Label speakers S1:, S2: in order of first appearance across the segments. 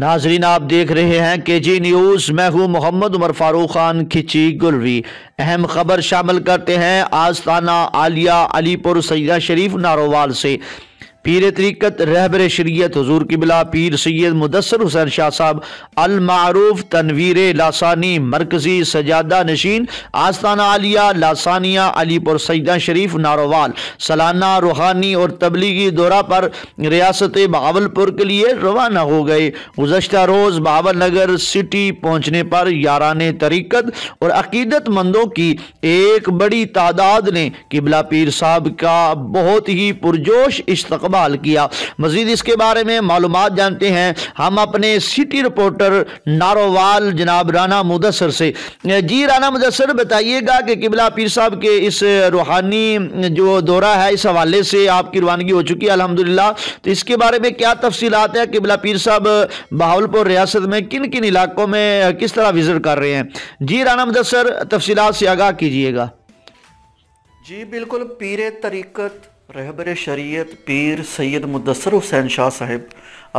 S1: नाजरीन आप देख रहे हैं के जी न्यूज़ मैं हूं मोहम्मद उमर फारूक खान खिची गुलवी अहम खबर शामिल करते हैं आस्ताना आलिया अलीपुर सैदा शरीफ नारोवाल से पीर तरीकत रहबर शरीत हजूर की बिला पीर सैद मुदसर हुसैन शाह साहब अलमारूफ तनवीर लासानी मरकजी सजादा नशीन आस्ताना आलिया लासानिया अलीपुर सजदा शरीफ नारोवाल सालाना रूहानी और तबलीगी दौरा पर रियासत बहावलपुर के लिए रवाना हो गए गुजशत रोज़ बहावल नगर सिटी पहुँचने पर यारान तरीकत और अकीदतमंदों की एक बड़ी तादाद ने किबला पीर साहब का बहुत ही पुरजोश इस्तकबाल सवाल किया मजीद इसके बारे में मालूम जानते हैं हम अपने सिटी रिपोर्टर नारोवाल जनाब राना मुदसर से जी राना मुदसर बताइएगा कि किबला पीर साहब के इस रूहानी जो दौरा है इस हवाले से आपकी रवानगी हो चुकी है अलहमदिल्ला तो इसके बारे में क्या तफसीलात है किबला पीर साहब बहावलपुर रियासत में किन किन इलाकों में किस तरह विजिट कर रहे हैं जी राना मुदसर तफसीलात से आगाह कीजिएगा
S2: जी बिल्कुल पीर तरीक़त
S1: रहबर शरीयत पीर सैद मुदसर हुसैन शाह साहब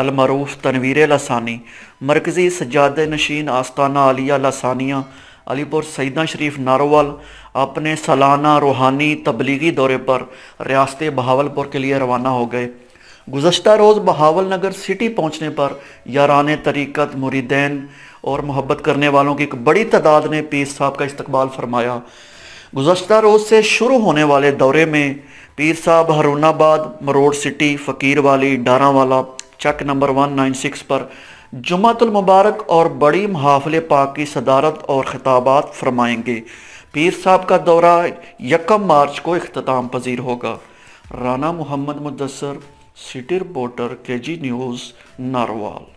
S2: अलमरूफ तनवीर लासानी मरकज़ी सजाद नशीन आस्ताना आलिया लासानिया अलीपुर सईदा शरीफ नारोवाल अपने सालाना रूहानी तबलीगी दौरे पर रियासत बहावलपुर के लिए रवाना हो गए गुजशत रोज़ बहावल नगर सिटी पहुँचने पर यारान तरीक़त मुरीदैन और मोहब्बत करने वालों की एक बड़ी तादाद ने पीर साहब का इस्तबाल फरमाया गुजशत रोज़ से शुरू होने वाले दौरे में पीर साहब हरूनाबाद मरोड सिटी फ़कीर वाली डारा वाला चक नंबर वन नाइन सिक्स पर जुमातुलमबारक और बड़ी महाफिल पाक की सदारत और खिताबात फरमाएंगे पीर साहब का दौरा यकम मार्च को अख्ताम पजीर होगा राना मोहम्मद मुदसर सिटी रिपोर्टर के जी न्यूज़ नारोवाल